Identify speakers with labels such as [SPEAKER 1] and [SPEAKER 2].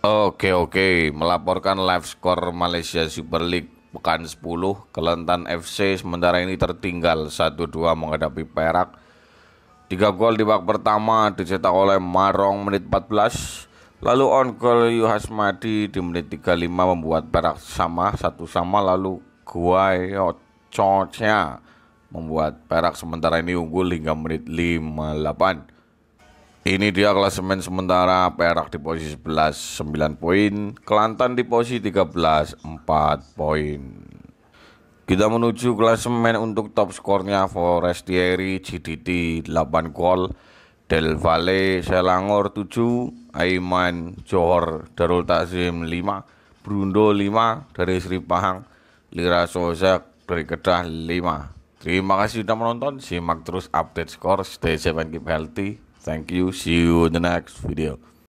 [SPEAKER 1] Oke oke, melaporkan live score Malaysia Super League pekan 10 Kelantan FC sementara ini tertinggal 1-2 menghadapi Perak. 3 gol di babak pertama dicetak oleh Marong menit 14. Lalu on goal Madi di menit 35 membuat Perak sama satu sama lalu Guayo Chocha membuat Perak sementara ini unggul hingga menit 58. Ini dia klasemen sementara Perak di posisi 11 9 poin, Kelantan di posisi 13 4 poin. Kita menuju klasemen untuk top skornya Forestieri CDT 8 gol, Del Valle Selangor 7, Aiman Johor Darul Takzim 5, Brundo 5 dari Sri Pahang, Lira Sozak dari Kedah 5. Terima kasih sudah menonton, simak terus update skor, stay safe and keep healthy. Thank you. See you in the next video.